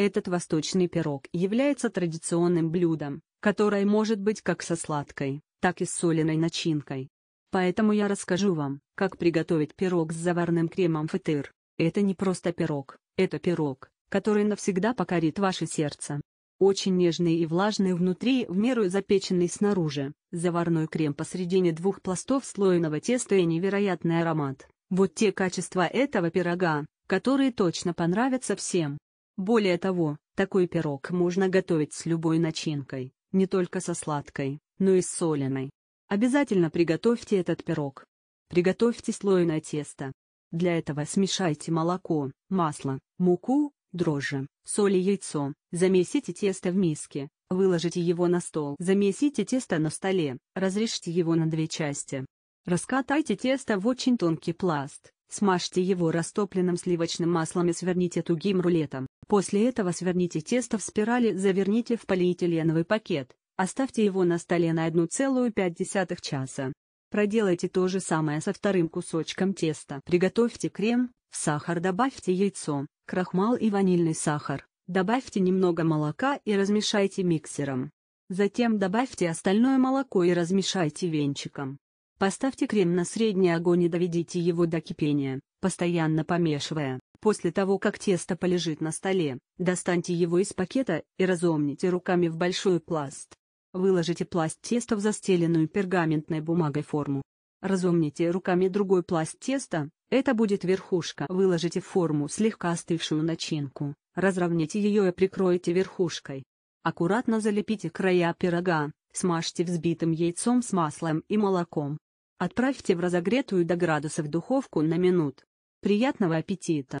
Этот восточный пирог является традиционным блюдом, которое может быть как со сладкой, так и с соленой начинкой. Поэтому я расскажу вам, как приготовить пирог с заварным кремом фетыр. Это не просто пирог, это пирог, который навсегда покорит ваше сердце. Очень нежный и влажный внутри, в меру запеченный снаружи, заварной крем посредине двух пластов слоеного теста и невероятный аромат. Вот те качества этого пирога, которые точно понравятся всем. Более того, такой пирог можно готовить с любой начинкой, не только со сладкой, но и с соленой. Обязательно приготовьте этот пирог. Приготовьте слойное тесто. Для этого смешайте молоко, масло, муку, дрожжи, соль и яйцо, замесите тесто в миске, выложите его на стол. Замесите тесто на столе, разрежьте его на две части. Раскатайте тесто в очень тонкий пласт, Смажьте его растопленным сливочным маслом и сверните тугим рулетом. После этого сверните тесто в спирали, заверните в полиэтиленовый пакет. Оставьте его на столе на 1,5 часа. Проделайте то же самое со вторым кусочком теста. Приготовьте крем, в сахар добавьте яйцо, крахмал и ванильный сахар. Добавьте немного молока и размешайте миксером. Затем добавьте остальное молоко и размешайте венчиком. Поставьте крем на средний огонь и доведите его до кипения, постоянно помешивая. После того, как тесто полежит на столе, достаньте его из пакета и разомните руками в большой пласт. Выложите пласт теста в застеленную пергаментной бумагой форму. Разомните руками другой пласт теста, это будет верхушка. Выложите в форму слегка остывшую начинку, разровняйте ее и прикройте верхушкой. Аккуратно залепите края пирога, смажьте взбитым яйцом с маслом и молоком. Отправьте в разогретую до градусов духовку на минут. Приятного аппетита!